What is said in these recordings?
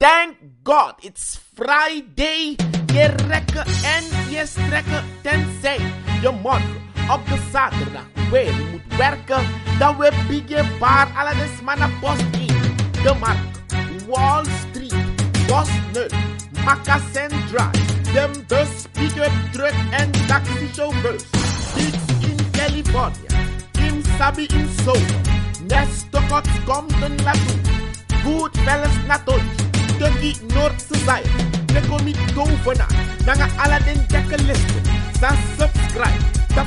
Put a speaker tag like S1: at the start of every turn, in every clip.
S1: Thank God it's Friday. Je rekker en je strekker. Tenzij je morgen op de zaterdag weer moet werken. Dan we biggen bar alla des mannen post in. De markt, Wall Street, Bosneur, Makassar Drive. Dem bus, pick-up truck en taxichauffeurs. Iets in California, in Sabi in Seoul. Nestokots komt naartoe. Goed, fellas, naar Tokio. dangi north society tekomi governor nanga aladen jackalistin sa subscribe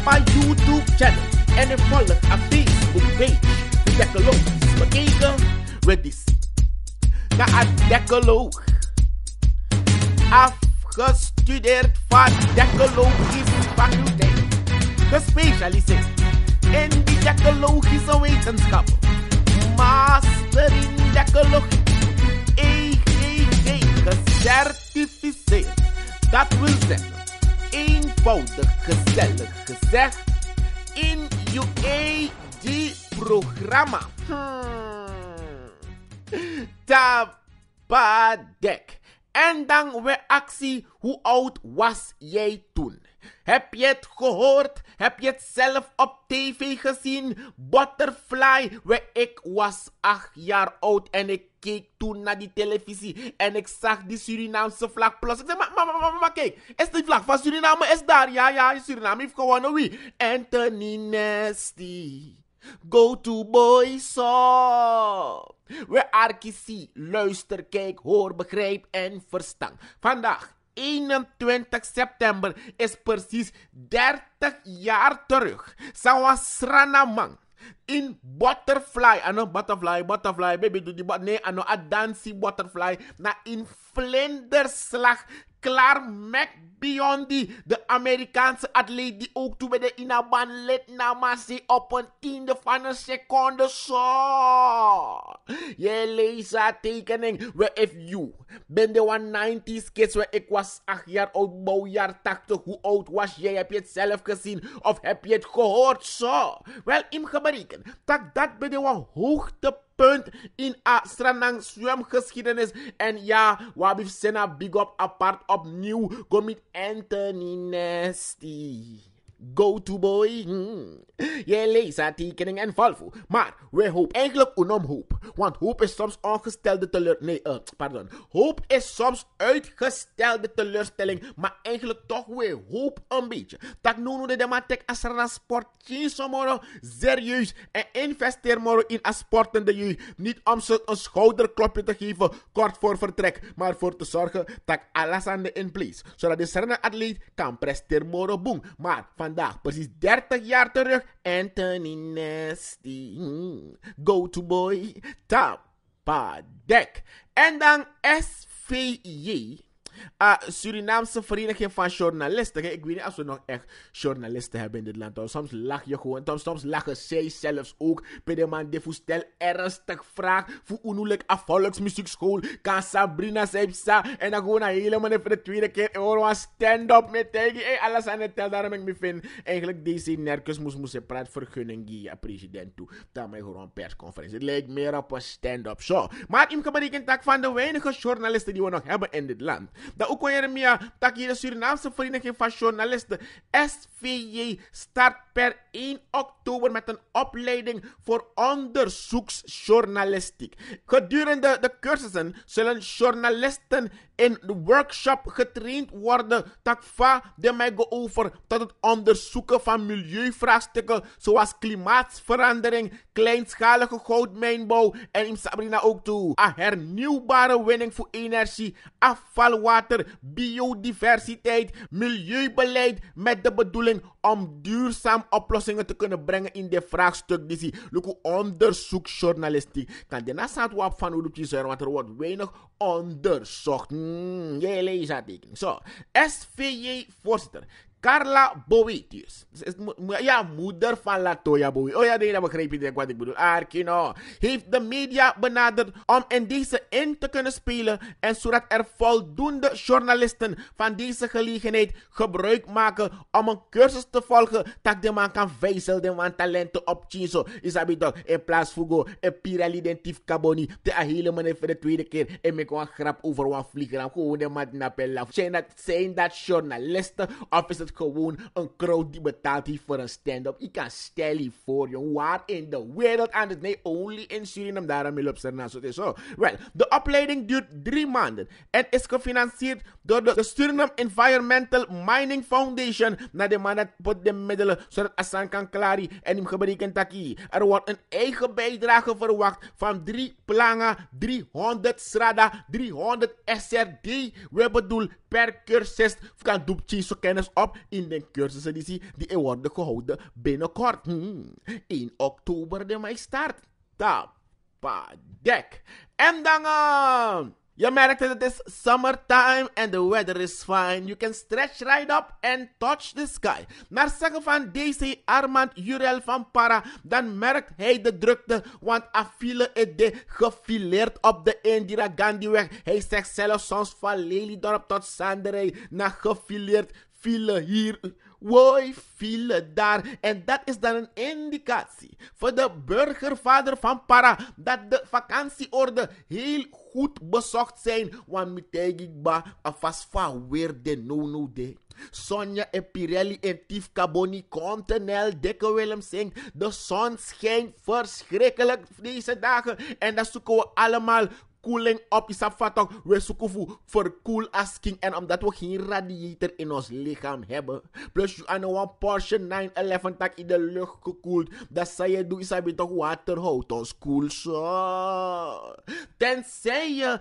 S1: mijn youtube channel en volg a facebook page de dekkeloos bekeken we disi na a dekkeloog afgestudeerd van dekkelogische faculteit gespecialiseerd in de dekkologische wetenschappen master in dekkologie certificeert. Dat wil zeggen, eenvoudig gezellig gezegd, in id e programma Hmm. En dan weer actie, hoe oud was jij toen? Heb je het gehoord? Heb je het zelf op tv gezien? Butterfly, waar ik was acht jaar oud en ik keek toen naar die televisie en ik zag die Surinaamse vlag plus. Ik zei, maar mama, mama, ma kijk, is die vlag van Suriname is daar. Ja, ja, Suriname heeft gewonnen, wie? Anthony Nasty. Go to boy song. We RKC, luister, kijk, hoor, begrijp en verstand. Vandaag 21 september is precies 30 jaar terug. Sawasranamang. In butterfly, ano butterfly, butterfly, baby, do die nee, ano dancing butterfly, na in vlinderslag klaar Mac de Amerikaanse atleet die ook toe bij de Inaban lid namasi op een tiende van een seconde zo. Je leest haar tekening, where if you ben de 190s kids, we ik was 8 jaar oud, bouwjaar 80, hoe oud was jij, heb je het zelf gezien of heb je het gehoord zo? Wel, im gebreken, dat dat ben de hoogtepunt punt in a Stranang geschiedenis. En ja, Wabif sena big up apart opnieuw. met Anthony Nasty go-to boy. Hmm. Je leest haar en valvo. Maar we hopen eigenlijk onomhoop, hoop. Want hoop is soms ongestelde teleurstelling. Nee, eh, pardon. Hoop is soms uitgestelde teleurstelling. Maar eigenlijk toch weer hoop een beetje. Tak nu de dematek als transport. somoro serieus. En investeer moro in asporten sportende je. Niet om ze een schouderklopje te geven kort voor vertrek. Maar voor te zorgen dat alles aan de in place. Zodat de serena atleet kan presteren moro boom. Maar van vandaag, precies 30 jaar terug, Anthony Nasty, Go To Boy, Tapa deck. En dan SVJ, uh, Surinaamse Vereniging van Journalisten. Ik weet niet of we nog echt journalisten hebben in dit land. Soms lachen je gewoon. Soms, lachen zij zelfs ook. Pedeman de stel ernstig vraag. Voor onnoelijk af volksmuziekschool. Kan Sabrina Sepsa. En dan gewoon helemaal voor de tweede keer. gewoon stand-up met tegen. Hey, alles aan het tel. Daarom ik me vind. Eigenlijk DC nergens moest moest praten. Vergunning aan president toe. Dan Daarmee gewoon persconferentie. Het lijkt meer op een stand-up show. Maar ik heb maar ik tak van de weinige journalisten die we nog hebben in dit land. Da ook mia meer dat hier de Surinaamse Vereniging van Journalisten SVJ start per 1 oktober met een opleiding voor onderzoeksjournalistiek. Gedurende de cursussen zullen journalisten in de workshop getraind worden. takva de mij over tot het onderzoeken van milieuvraagstukken zoals klimaatverandering, kleinschalige goudmijnbouw en in Sabrina ook toe. A hernieuwbare winning voor energie, afvalwater, biodiversiteit, milieubeleid met de bedoeling om duurzaam oplossingen te kunnen brengen in dit vraagstuk die zie. onderzoeksjournalistiek. Kan de nasaat wap van Urupje zijn, want er wordt weinig onderzocht. Je hmm, jij lees dat Zo, SVJ-voorzitter Carla Boetius. Ja, moeder van Latoya Boetius. Oh ja, nee, dat begrijp je niet wat ik bedoel. Arkino heeft de media benaderd om in deze in te kunnen spelen. En zodat er voldoende journalisten van deze gelegenheid gebruik maken om een cursus te volgen. Dat de man kan wijzen, de man talenten op Chinzo. Isabi toch, in plaats van een piral identief kaboni. De hele man even de tweede keer. En ik een grap over een vliegen. Gewoon de man naar Zijn dat, zijn dat journalisten of is het gewoon een crowd die betaalt hier voor een stand-up. Ik kan stel je voor, jong. Waar in de wereld aan het... Nee, only in Suriname. Daarom wil op het is zo. Wel, de opleiding duurt drie maanden. En is gefinancierd door de, Suriname Environmental Mining Foundation. na de man dat de middelen, zodat Assan kan klari en hem gebreken takie. Er wordt een eigen bijdrage verwacht van drie planga, 300 strada, 300 SRD. We bedoelen per cursus kan Doepchi zijn kennis op in de cursussen die, die worden gehouden binnenkort. Hmm. 1 oktober de mei start. Tapadek. En dan... Ehm, je merkt dat het is summertime en the weather is fine. You can stretch right up and touch the sky. Maar zeggen van DC Armand Jurel van Para, dan merkt hij de drukte. Want afile de gefileerd op de Indira Gandhiweg. Hij zegt zelfs soms van Lelydorp tot Sanderij. Na gefileerd file hier wij vielen daar. En dat is dan een indicatie voor de burgervader van Para dat de vakantieorde heel goed bezocht zijn. Want meteen ba alvast van weer de no-no de. Sonja en Pirelli en Tief Caboni, Continel, Dikke Willem zingt. De zon schijnt verschrikkelijk deze dagen. En dat zoeken we allemaal koeling op Isafatok. We zoeken voor, voor cool asking. En omdat um, we geen radiator in ons lichaam hebben. Plus je aan een Porsche 911 tak in de lucht gekoeld. Dat zei je doen, Isabi toch water houdt ons cool zo. Tenzij je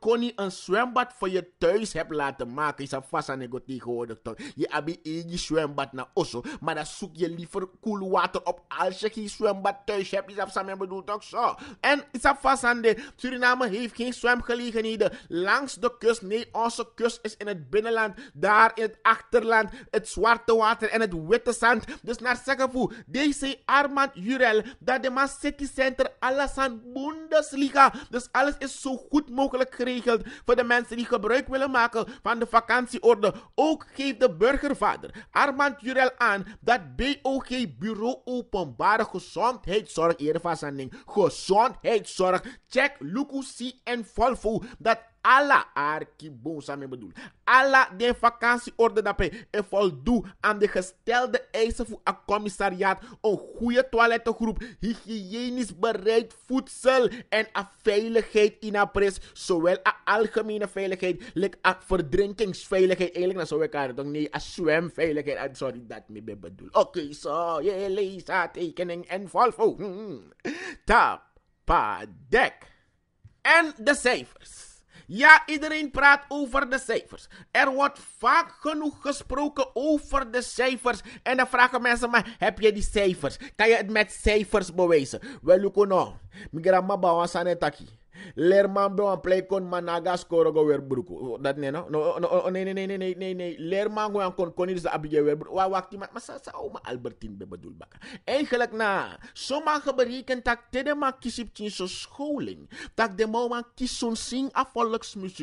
S1: koni een zwembad voor je thuis hebt laten maken. Is vast aan ego tegenwoordig toch. Je abi je zwembad naar Osso. Maar dan zoek je liever koel water op als je geen zwembad thuis hebt. Is dat samen bedoeld toch zo. En is vast aan de Suriname Suriname heeft geen zwemgelegenheden langs de kust. Nee, onze kust is in het binnenland. Daar in het achterland. Het zwarte water en het witte zand. Dus naar Sakafu, DC Armand Jurel. Dat de man City Center. Alles aan Bundesliga. Dus alles is zo goed mogelijk geregeld. Voor de mensen die gebruik willen maken van de vakantieorde. Ook geeft de burgervader Armand Jurel aan dat BOG Bureau Openbare Gezondheidszorg. Eerder Gezondheidszorg. Check Lucas vakantie en volvo. Dat alla arkibosa me bedoel. Alla de vakantieorde daarbij en voldoe aan de gestelde eisen voor een commissariaat. Een goede toilettengroep, hygiënisch bereid voedsel en een veiligheid in een pres. Zowel een algemene veiligheid, like een verdrinkingsveiligheid. Eigenlijk naar zo'n elkaar, dan nee, als zwemveiligheid. Sorry, dat me bedoel. Oké, okay, zo, je leest tekening en volvo. Hmm, hmm. Tap, pa, dek. En de cijfers. Ja, iedereen praat over de cijfers. Er wordt vaak genoeg gesproken over de cijfers. En dan vragen mensen maar, heb je die cijfers? Kan je het met cijfers bewijzen? Wel, ik nou. Mijn grandma bawa sanetaki. Lerman be wan play kon managa score go weer Dat nee no. No, no, nee nee nee nee nee nee. Lerman go wan kon kon is dus abige weer Wa wakti maar ma sa sa o ma Albertine be bedoel baka. Eigenlijk na sommige bereken tak de ma kisip chin so scholing. Tak de mo ma kisun sing a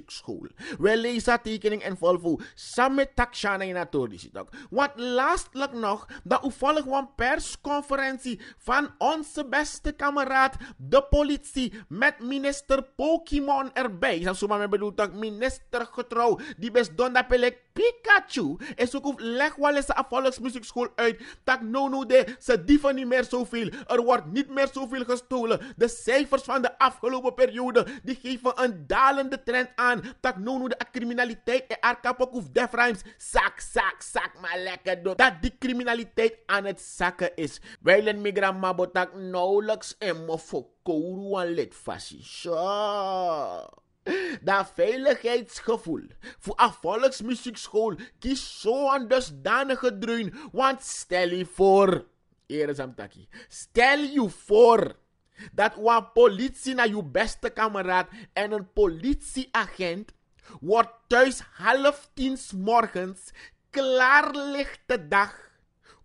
S1: school We lezen tekening en volvo samen tak shana in atodisi tak. Wat laatstelijk nog dat u wan een persconferentie van onze beste kameraad de politie met minister minister Pokémon erbij. Dan zomaar met bedoeld minister getrouw. Die best don dat Pikachu. En zo komt leg wel eens nou nou de volksmuziekschool uit. Dat no no de, ze dieven niet meer zoveel. Er wordt niet meer zoveel gestolen. De cijfers van de afgelopen periode, die geven een dalende trend aan. Dat no no de criminaliteit en haar kapokoef defrimes. Zak, zak, zak maar lekker door. Dat die criminaliteit aan het zakken is. Wijlen migram mabotak nauwelijks in mofok kourou aan lidfassie. Zo. Dat veiligheidsgevoel voor een muziekschool kies zo anders dusdanige dreun. Want stel je voor, eresamtaki, stel je voor dat een politie naar uw beste kameraad en een politieagent wordt thuis half tien s morgens klaarlichte dag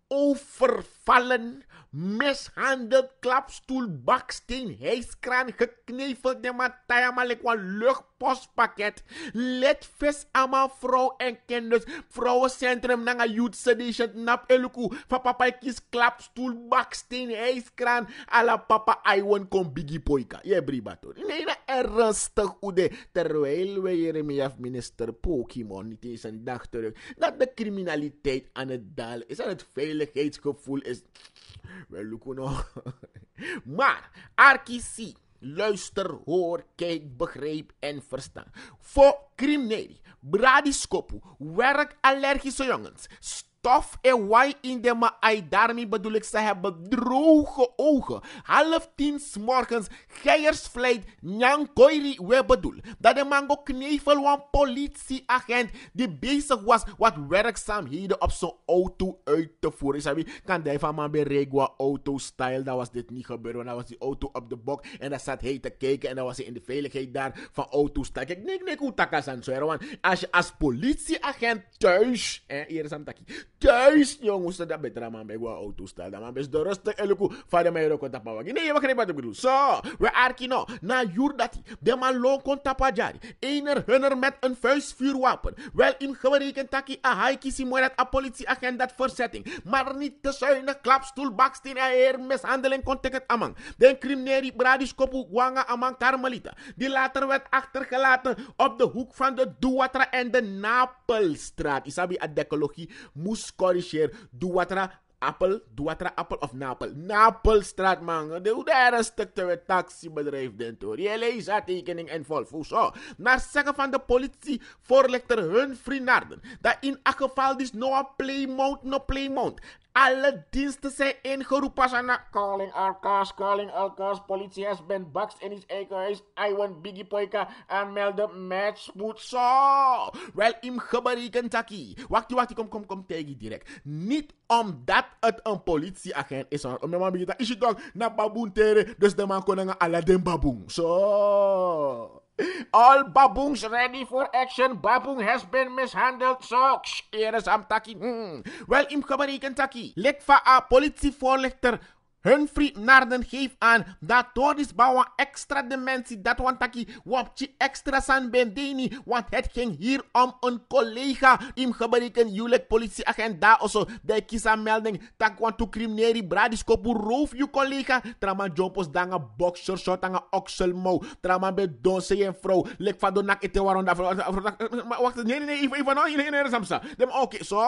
S1: overvallen mishandeld, klapstoel, baksteen, hijskraan, gekneveld, de mataya, maar lucht postpakket. Let vis aan vrouw en kinders. Vrouwencentrum nanga youth sedition nap eluku. Van papa kies klapstoel, baksteen, hijskraan. Ala papa I want kom bigi poika. Je bribator. Nee, dat ernstig oede. Terwijl we Jeremia minister Pokemon niet eens een dag terug. Dat de criminaliteit aan het dal is. En het veiligheidsgevoel is... Wel, luku nog. Maar, Arkisi luister, hoor, kijk, begrijp en verstaan. Voor criminelen, bradiskopu, werk allergische jongens, tof en why in de maai. Daarmee bedoel ik, ze hebben droge ogen. Half tien s morgens, geiersvlijt, nyankoiri, we bedoel. Dat de mango knevel van politieagent die bezig was wat werkzaamheden op zijn auto uit te voeren. Isabi, kan die van man beregwa auto-style, dat was dit niet gebeurd, want was die auto op de bok en dat zat hij te kijken en dan was hij in de veiligheid daar van auto-style. Kijk, nee, nee, hoe takas aan zo, want als je als politieagent thuis, eh, hier is aan taki juist, jongens, dat beter man bij wat auto staat. Dat man best de rustig en eh, lukken mij ook tapa wagi. Nee, je kan ik wat ik bedoel? Zo, we arki no, na jur dat de man loon kon tapa jari. Ener hunner met een vuurwapen. Wel in gerekend taki a ah, haiki simorat a dat verzetting. Maar niet te zuinig, klapstoel, baksteen a ah, heer mishandeling kon amang. Den crimineri bradis kopu wanga amang karmelita. Die later werd achtergelaten op de hoek van de Duatra en de Napelstraat. Isabi a dekologie moest corrigeer. doe apple, er apple of Napel. Napelstraat, man. De daar een stuk te taxibedrijf den hoor. Je leest haar tekening en vol. Zo. Naar zeggen van de politie, voorlichter hun vrienden. Dat in elk geval is dus no play no playmount. Alle diensten zijn ingeroepen. Zijn calling all cars, calling all cars. Politie has been boxed in his acres. I want Biggie Poika aanmelden met match Zo, wel im geberekend taki. Wacht, wacht, kom, kom, kom, tegen direct. Niet omdat het een politieagent is. Om mijn man te is je dan naar baboon tere. Dus de man kon naar Aladdin baboon. Zo. So. All baboons ready for action. Baboon has been mishandled. So, here is Amtaki. Hmm. Wel, im gebreken taki. Let va politie voorlichter. Humphrey Narden geeft aan dat Doris bouwen extra dimensie, dat want taki wapchi extra san bendeni, want het ging hier om een collega, im gebreken jullie politieagent daar also, de kisa melding, tak want to crimineri bradis kopu roof je collega, traman jompos danga boxer shot oxel oxelmo. Trama be donse en vrouw, lek van donak ete waronda, wacht, nee nee nee, nou, even, even, nee nee samsa, dem oké, zo,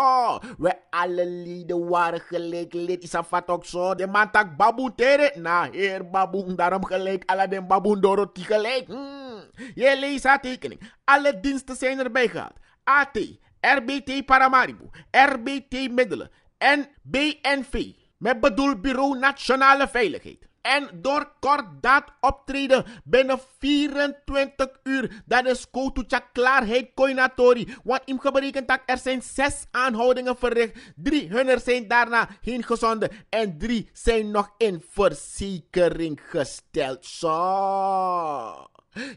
S1: we alle lieden waren gelijk lid, is afvat ook zo, de man tak baboen tere. Na heer baboen, daarom gelijk Aladdin baboen Dorothy gelijk. Je hmm. leest aantekening. Alle diensten zijn erbij gehaald. AT, RBT Paramaribo, RBT Middelen en BNV. Met bedoel Bureau Nationale Veiligheid. En door kort dat optreden binnen 24 uur, dat is Kotucha klaarheid coinatori. Wat in berekent dat er zijn zes aanhoudingen verricht. Drie hunner zijn daarna heen gezonden en drie zijn nog in verzekering gesteld. Zo.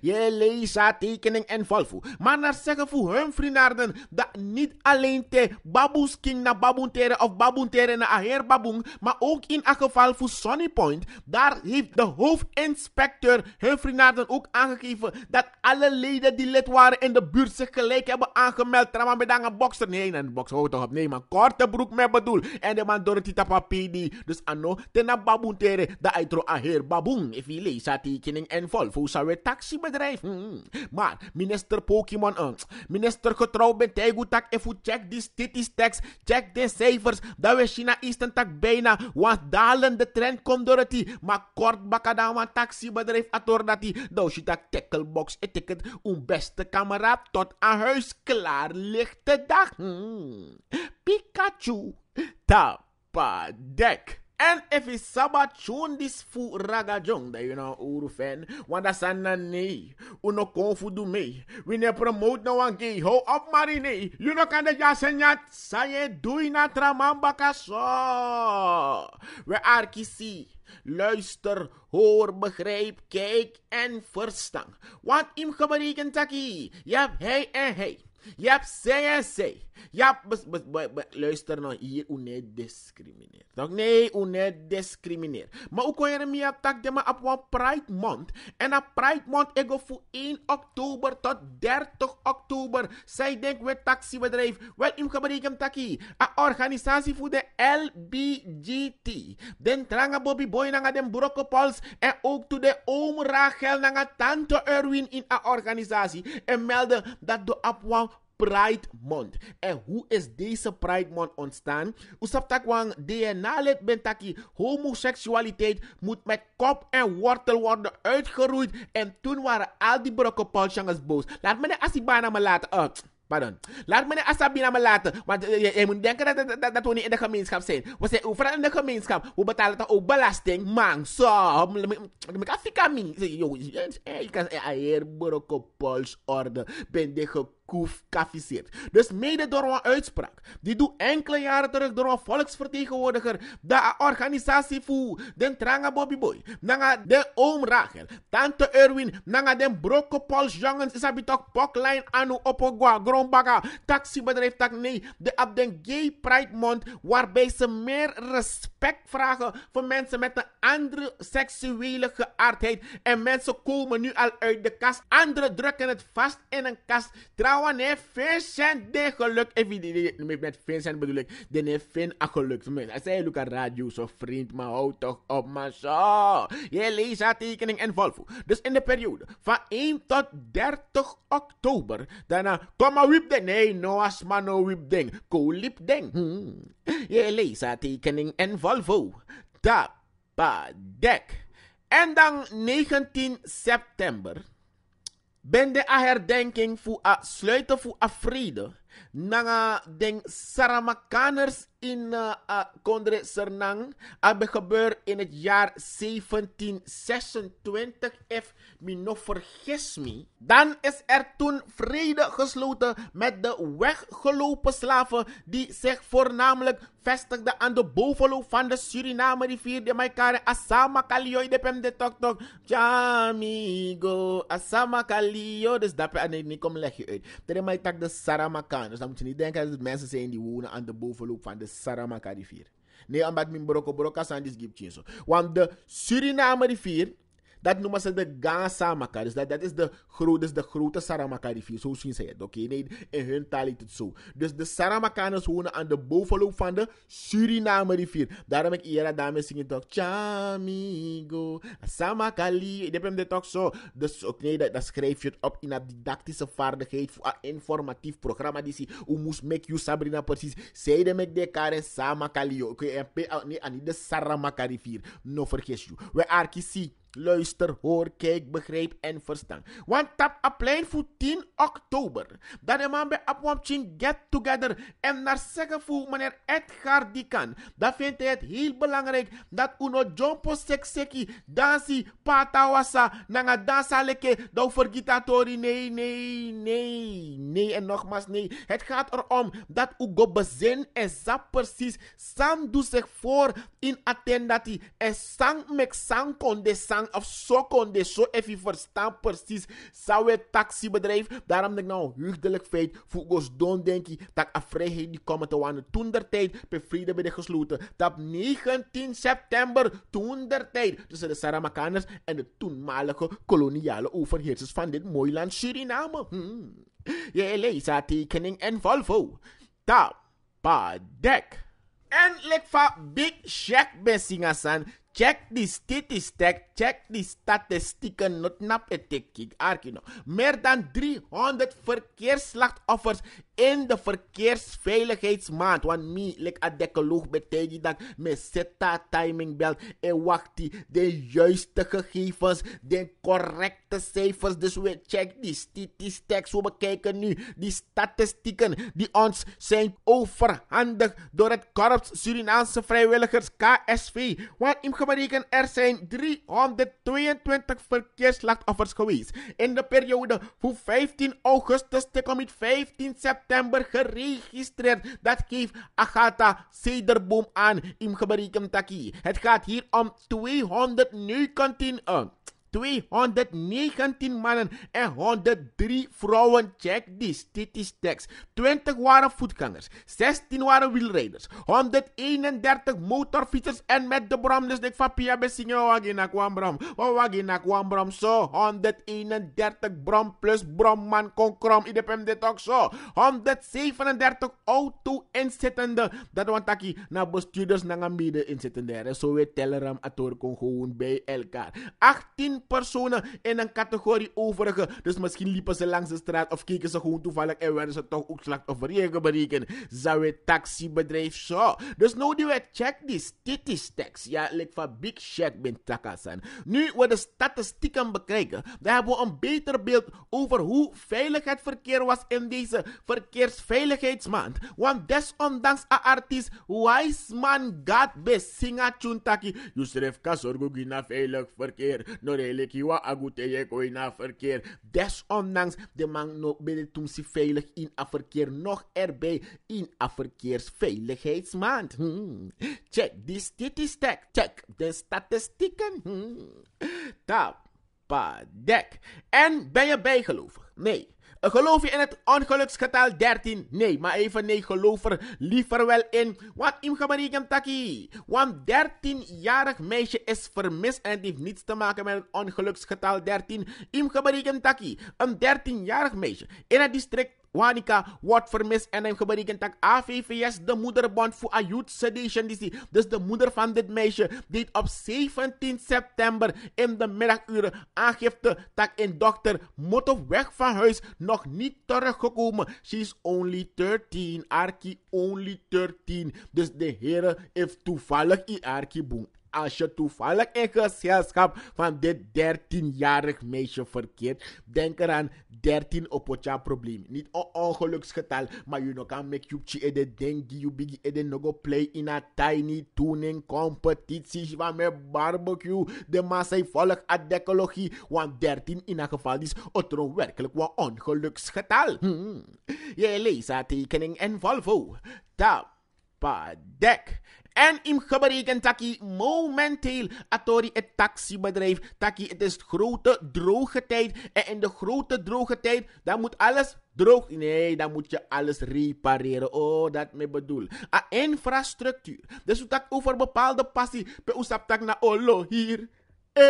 S1: Je leesa tekening en valfu. Maar naar zeggen voor hun vrienden dat niet alleen te babus king na babuntere of babuntere na aher babung, maar ook in het geval voor Sunny Point, daar heeft de hoofdinspecteur hun vrienden ook aangegeven dat alle leden die lid waren in de buurt zich gelijk hebben aangemeld. Trouwens, bedang een bokser. Nee, een bokser houdt toch op. Nee, maar korte broek met bedoel. En de man door Dorothy Tapa PD. Dus anno, tena babuntere, da tro aher babung. If je leesa tekening en valfu, zou we tax Hmm, hmm. Maar minister Pokémon, uh, minister getrouw bent hij goed tak even check die statistics, check de cijfers. Dat we China is een tak bijna, want dalende trend komt door het. Maar kort bakada want taxibedrijf ator dat die. Nou, dat je dat tacklebox etiket, een beste kameraad tot aan huis klaar ligt de dag. Hmm. Pikachu, tapadek. En if it's saba tune dis fu raga jong da you know uru wanda sana nee uno konfu du me we ne promote no one gay ho up marine you know kan de senyat saye doei tramamba kaso we arkisi Luister, hoor, begrijp, kijk en verstaan. Wat im gebreken taki, ja, hey en hey. Je hebt CNC. Je hebt... Luister nou hier, u net discrimineert. Toch? Nee, u net discrimineert. Maar hoe kon je me attack de op een Pride Month? En op Pride Month, ik voor 1 oktober tot 30 oktober. Zij denk we taxibedrijf. Wel, ik betekent taki. Een organisatie voor de LBGT. Den tranga Bobby Boy nanga den Brokkepols. En ook to de oom Rachel nanga Tante Erwin in een organisatie. En melden dat de op Pride Month. En hoe is deze Pride Month ontstaan? Usap takwang DNA-lid bent taki homoseksualiteit moet met kop en wortel worden uitgeroeid. En toen waren al die brokkenpolsjangers boos. Laat me de asibana me laten. Uh, Pardon. Laat me de Asabina me laten. Want eh, eh, jij moet denken dat, dat, dat, we niet in de gemeenschap zijn. We zijn overal in de gemeenschap. We betalen toch ook belasting. Man, zo. Hm, hm, hm, Ik kan hier Pols orde. Ben de Kafiseert. Dus mede door een uitspraak, die doe enkele jaren terug door een volksvertegenwoordiger, de organisatie voor den Tranga Bobby Boy, nanga de oom Rachel, tante Erwin, nanga den brokke Paul Jongens. is abitok poklijn anu opogwa, grombaga, taxibedrijf tak nee, de ab gay pride Month waarbij ze meer respect vragen voor mensen met een andere seksuele geaardheid en mensen komen nu al uit de kast, anderen drukken het vast in een kast, trouwens ja, wanneer Vincent de geluk heeft. Met Vincent bedoel ik, de heeft Vin a geluk. Hij zei, Luca Radio, zo vriend, maar auto toch op, maar Je Lisa tekening en Volvo. Dus in de periode van 1 tot 30 oktober. Daarna, kom maar wip ding. Nee, no man, no wip ding. lip ding. Hm. Je leest tekening en Volvo. Tapa dek. En dan 19 september Bende a herdenking voor a sluiten voor a vrede. den Saramakaners in uh, uh, Kondre Sernang. hebben gebeurd in het jaar 1726, if me no vergis me. Dan is er toen vrede gesloten met de weggelopen slaven die zich voornamelijk vestigden aan de bovenloop van de Suriname rivier de Maikare. Asama Kalio, de pem de tok tok. Jamigo, Asama Kalio. Dus dat ah, nee, niet kom leg je uit. Tere tak de Saramakan. Dus dan moet je niet denken dat het mensen zijn die wonen aan de bovenloop van de Saramaka rivier. Nee, ambak min broko broko san dis gib chinso. Want de Suriname rivier dat noemen ze de Gasamaka. Dus dat, dat, is de groot, dus de grote Saramaka-rivier. Zo zien ze het. Oké, okay? nee, in hun taal is het zo. Dus de Saramakaners wonen aan de bovenloop van de Suriname-rivier. Daarom ik Iera dames zingen toch. Chamigo, Samakali. Ik heb hem dit ook zo. Dus oké, dat, dat, schrijf je op in een didactische vaardigheid. een informatief programma. Die zie, hoe moest make you Sabrina precies. Zeiden met de Karen Samakali. Oké, okay? en P. Nee, aan de Saramaka-rivier. No vergis je. We arkisi. Luister, hoor, kijk, begrijp en verstaan. Want tap a plein voor 10 oktober. Dat de man bij Apwamchin get together en naar zeggen voor meneer Edgar die kan. Dat vindt hij het heel belangrijk dat uno jompo sekseki dansi patawasa nanga dansa leke dou vergitatori. Nee, nee, nee, nee en nogmaals nee. Het gaat erom dat u go bezin en zap precies sam doet zich voor in attendati en sang mek sang de sang of zo kon dit zo even verstaan precies. Zou het taxibedrijf, daarom denk nou heugdelijk feit, voor ons doen denk ik dat een vrijheid die komen te wonen. Toen der tijd, per vrede bij de gesloten. Dat 19 september, toen der tijd, tussen de Saramakaners en de toenmalige koloniale overheersers van dit mooie land Suriname. Hm. Je leest haar tekening en Volvo. Tapadek. En va big check Singasan Check die statistiek, check die statistieken, not nap etekik, arkino. Meer dan 300 verkeersslachtoffers in de verkeersveiligheidsmaand. Want me, lek a dekkeloog betekent dat me zeta timing belt en wacht de juiste gegevens, de correcte cijfers. Dus we check die statistiek, we bekijken nu die statistieken die ons zijn overhandigd door het Korps Surinaamse Vrijwilligers KSV. Want in er zijn 322 verkeersslachtoffers geweest. In de periode van 15 augustus tot met 15 september geregistreerd. Dat geeft Agatha Cederboom aan. Omgerekend, Taki. Het gaat hier om 219. 219 mannen en 103 vrouwen. Check this, dit is tekst. 20 waren voetgangers, 16 waren wielrijders, 131 motorfietsers en met de bram. Dus ik van Pia Bessingen, wagina kwam bram, wagina kwam bram zo. 131 bram plus bramman kon krom, Pem dit ook zo. 137 auto inzittende Dat want taki na bestuurders na midden inzittende. Zo we tellen ram ator kon gewoon bij elkaar. 18 personen in een categorie overige. Dus misschien liepen ze langs de straat of keken ze gewoon toevallig en werden ze toch ook slachtoffer gebreken. Zou het taxibedrijf zo. Dus nou die wet, check die statistics. Ja, like van big shit ben takasan. Nu we de statistieken bekijken, dan hebben we een beter beeld over hoe veilig het verkeer was in deze verkeersveiligheidsmaand. Want desondanks a artiest wise man God besinga chuntaki. Yusref kasorgo na veilig verkeer. No veilig. agute je koi na verkeer. Desondanks de man nog binnen toen veilig in a verkeer. Nog erbij in a verkeersveiligheidsmaand. Hmm. Check die statistiek. Check de statistieken. Hmm. Tap. Dek. En ben je bijgelovig? Nee. Geloof je in het ongeluksgetal 13? Nee, maar even nee, geloof er liever wel in. Wat imgemarigem taki? Want 13-jarig meisje is vermist en het heeft niets te maken met het ongeluksgetal 13. Imgemarigem taki. Een 13-jarig meisje in het district Wanika wordt vermist en hem geberikend dat AVVS, de moederbond voor a youth sedition. DC. Dus de moeder van dit meisje deed op 17 september in de middaguren aangifte dat een dokter motto weg van huis nog niet teruggekomen. She's only 13, Arki only 13. Dus de heren heeft toevallig i Arki boem als je toevallig in gezelschap van dit 13-jarig meisje verkeert, denk eraan 13 op het probleem. Niet een ongeluksgetal, maar you kan make you chi de ding you no play in a tiny tuning competitie waar met barbecue de massa aan de ecologie, want 13 in een geval is een werkelijk wat ongeluksgetal. Hmm, hmm. Je leest tekening en Volvo. Tap, dek. En im gebreken taki momenteel atori het taxibedrijf taki het is grote droge tijd en in de grote droge tijd dan moet alles droog. Nee, dan moet je alles repareren. Oh, dat me bedoel. A infrastructuur. Dus we tak over bepaalde passie. Pe usap tak na olo oh, hier. Eh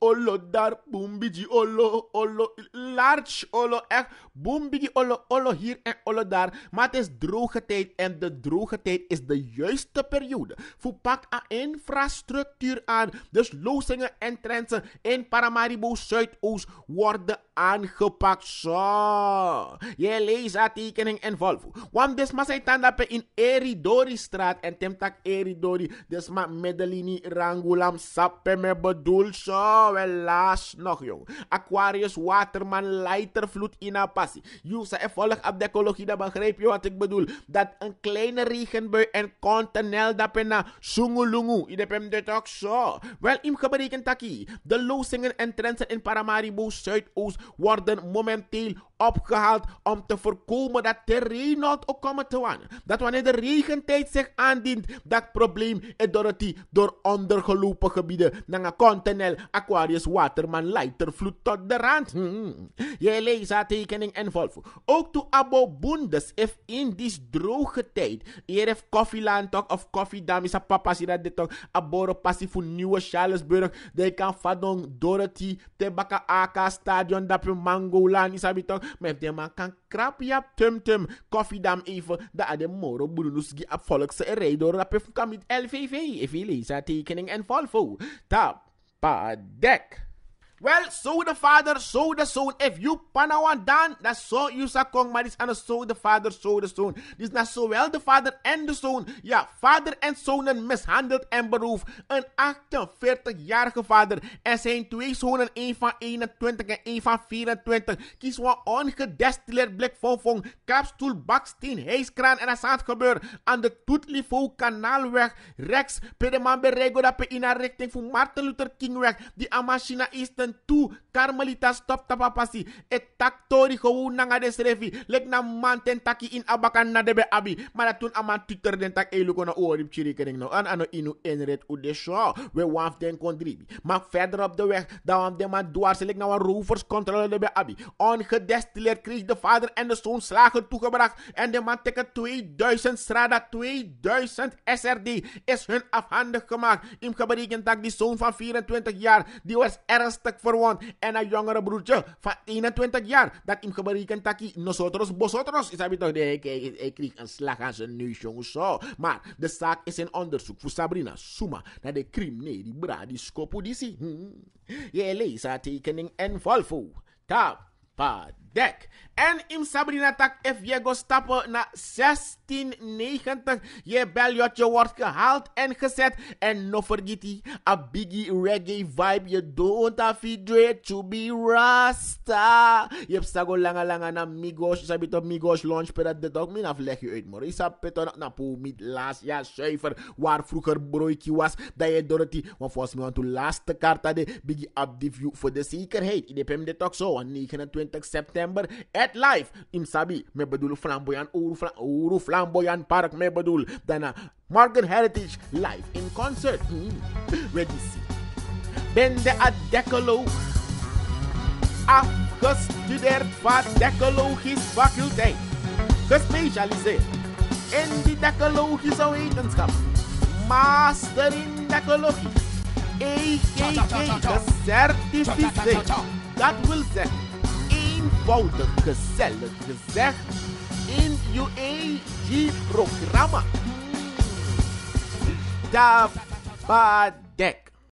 S1: olo daar, boombiji olo, olo, large olo, echt, boombiji olo, olo hier en olo daar. Maar het is droge tijd en de droge tijd is de juiste periode. Voor pak aan infrastructuur aan, dus lozingen en trends in Paramaribo Zuidoost worden aangepakt. Zo, je leest haar tekening en volvo. Want is maar zijn in Eridori straat en temtak Eridori, dus maar middelini rangulam sappe me bedoel zo. Wel helaas nog, jong. Aquarius Waterman Leiter vloed in haar passie. Jusa, en volg op de ecologie, dan begrijp je wat ik bedoel. Dat een kleine regenbui en kontenel dat pena sungulungu. Ik heb hem dit ook zo. Wel, im gebreken taki. De lozingen en trends in Paramaribo Zuidoost worden momenteel opgehaald om te voorkomen dat terreennot ook komen te wanen. Dat wanneer de regentijd zich aandient, dat probleem is door het door ondergelopen gebieden naar een aqua. aquarium various Waterman lighter vloed tot de rand. Hmm, hmm, hmm. Je leest haar tekening en volgt. Ook toe abo bundes, Ef in die droge tijd, hier heeft koffieland toch of koffiedam is papa sira de toch, aboro passie voor nieuwe Charlesburg, de kan vadong Dorothy, te baka AK stadion, dapje mangolaan is toch, maar de man kan krap ja tum tum, koffiedam even, de ademoro, moro die ap volkse erij door, kan kamit LVV, if je leest haar tekening en volgt. Tap. by deck. Well, so the Father, so the Zoon. If you panawan dan, dan zo you sa Maar is anders zo de Vader, zo de Zoon. Dit is na zowel de Vader en de Zoon. Ja, vader en zonen mishandeld en beroofd. Een 48-jarige vader. En zijn twee zonen, één van 21 en één van 24. Kies wat ongedestilleerd blik van vong. Kapstoel, baksteen, hijskraan en gaat gebeuren. Aan de Toetlivo kanaalweg rechts. bij Rego dat pe in richting van Martin Luther Kingweg. Die Amashina Eastern en carmelita karmelita stop tapapasi e tak tori gewoon nanga de refi lek manten taki in abakan na debe abi mara tun aman twitter den tak eluko na oorip chirikering no an ano inu enret u de show we waf den kontribi maar verder op de weg dan de man dwars lek na wan rovers controle debe abi ongedestilleerd kreeg de vader en de zoon slagen toegebracht en de man teken 2000 strada 2000 SRD is hun afhandig gemaakt. Im gebreken tak die zoon van 24 jaar die was ernstig verwond. En een jongere broertje van 21 jaar. Dat hem geberekend dat hij nosotros bosotros. Is hij toch? Nee, ik, kreeg een slag aan zijn neus, jongen. Zo. Maar de zaak is in onderzoek voor Sabrina Suma. Naar de crime, nee, die bra, die skopudisi. Je leest haar tekening en volvo. Tap, pad. dek. En im Sabrina-tak heeft je stappen naar 1690. Je beljotje wordt gehaald en gezet. En no vergeti, a biggie reggae vibe. Je don't have to dread to be rasta. Je hebt sago langa langa na migos. Je hebt migos launch per de dag. Min af leg je uit, maar is peton na poe mit las Ja, zuiver. Waar vroeger broekie was. Dat je Dorothy. Want volgens mij want de laatste kaart de biggie up the view voor de zekerheid. Ik heb hem dit ook zo. 29 september september. at live. Im sabi, me bedoel flamboyant uru flam, Ouro flamboyant park me badul. Daarna Morgan Heritage live in concert. Hmm. See. Bende a decolo. Afgestudeerd voor decologische faculteit. Gespecialiseerd his die decologische wetenschap. Master in a k k the certificate Dat will zeggen eenvoudig gezellig gezegd in UAG-programma. Tabadek.